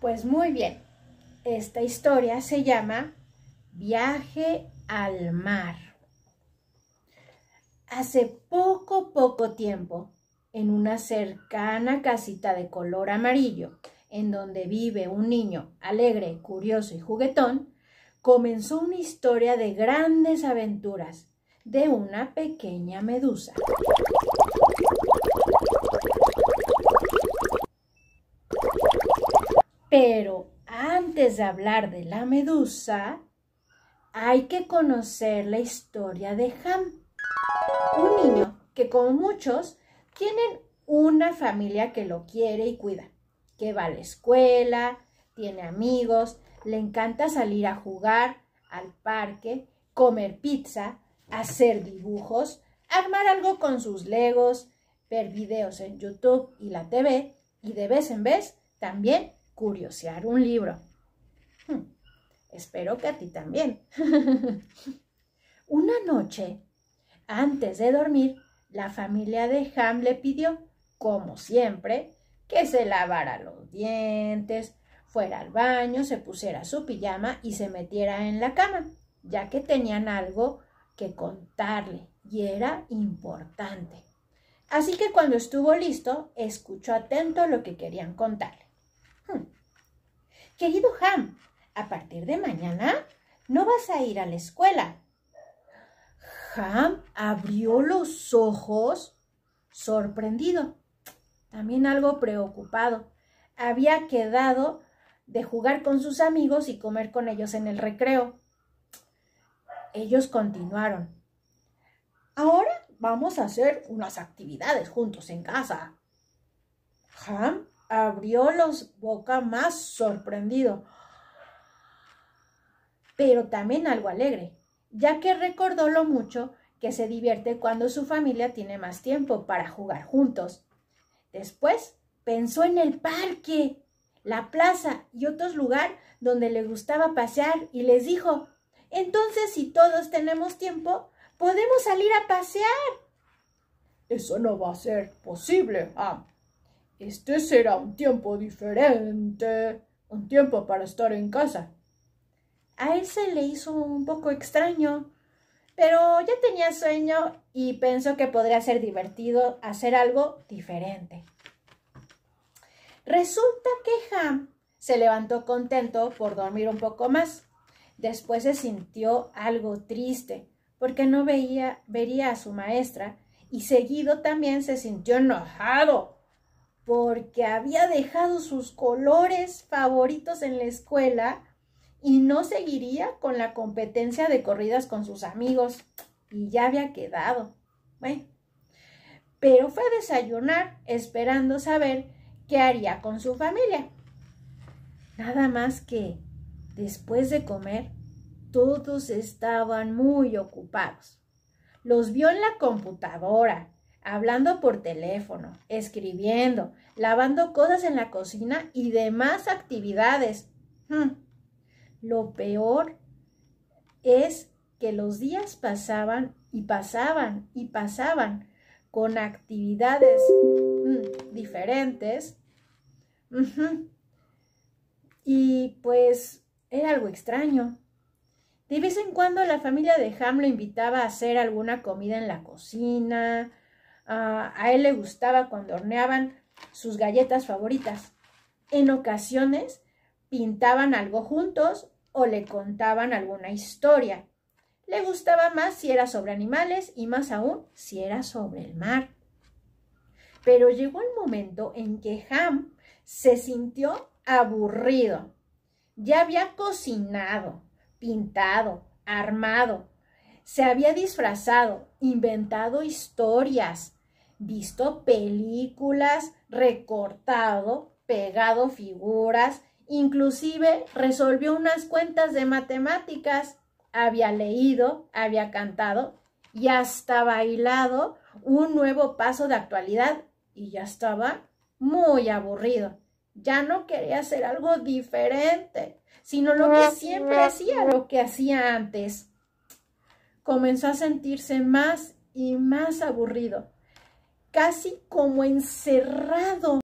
Pues muy bien, esta historia se llama Viaje al mar. Hace poco, poco tiempo, en una cercana casita de color amarillo, en donde vive un niño alegre, curioso y juguetón, comenzó una historia de grandes aventuras de una pequeña medusa. Pero antes de hablar de la medusa, hay que conocer la historia de Ham, un niño que como muchos tienen una familia que lo quiere y cuida, que va a la escuela, tiene amigos, le encanta salir a jugar, al parque, comer pizza, hacer dibujos, armar algo con sus legos, ver videos en YouTube y la TV y de vez en vez también curiosear un libro. Hmm, espero que a ti también. Una noche, antes de dormir, la familia de Ham le pidió, como siempre, que se lavara los dientes, fuera al baño, se pusiera su pijama y se metiera en la cama, ya que tenían algo que contarle y era importante. Así que cuando estuvo listo, escuchó atento lo que querían contarle. Hmm. Querido Ham, a partir de mañana no vas a ir a la escuela. Ham abrió los ojos sorprendido, también algo preocupado. Había quedado de jugar con sus amigos y comer con ellos en el recreo. Ellos continuaron. Ahora vamos a hacer unas actividades juntos en casa. Ham abrió los boca más sorprendido, pero también algo alegre, ya que recordó lo mucho que se divierte cuando su familia tiene más tiempo para jugar juntos. Después pensó en el parque, la plaza y otros lugares donde le gustaba pasear y les dijo, entonces si todos tenemos tiempo, podemos salir a pasear. Eso no va a ser posible, ah, este será un tiempo diferente, un tiempo para estar en casa. A él se le hizo un poco extraño, pero ya tenía sueño y pensó que podría ser divertido hacer algo diferente. Resulta que Ham se levantó contento por dormir un poco más. Después se sintió algo triste porque no veía, vería a su maestra y seguido también se sintió enojado porque había dejado sus colores favoritos en la escuela y no seguiría con la competencia de corridas con sus amigos y ya había quedado. Bueno, pero fue a desayunar esperando saber qué haría con su familia. Nada más que después de comer, todos estaban muy ocupados. Los vio en la computadora, hablando por teléfono, escribiendo, lavando cosas en la cocina y demás actividades. Hmm. Lo peor es que los días pasaban y pasaban y pasaban con actividades hmm, diferentes. Y pues era algo extraño. De vez en cuando la familia de Ham lo invitaba a hacer alguna comida en la cocina, a él le gustaba cuando horneaban sus galletas favoritas. En ocasiones pintaban algo juntos o le contaban alguna historia. Le gustaba más si era sobre animales y más aún si era sobre el mar. Pero llegó el momento en que Ham se sintió aburrido. Ya había cocinado, pintado, armado, se había disfrazado, inventado historias, visto películas, recortado, pegado figuras, inclusive resolvió unas cuentas de matemáticas, había leído, había cantado y hasta bailado un nuevo paso de actualidad y ya estaba muy aburrido. Ya no quería hacer algo diferente, sino lo que siempre hacía, lo que hacía antes. Comenzó a sentirse más y más aburrido casi como encerrado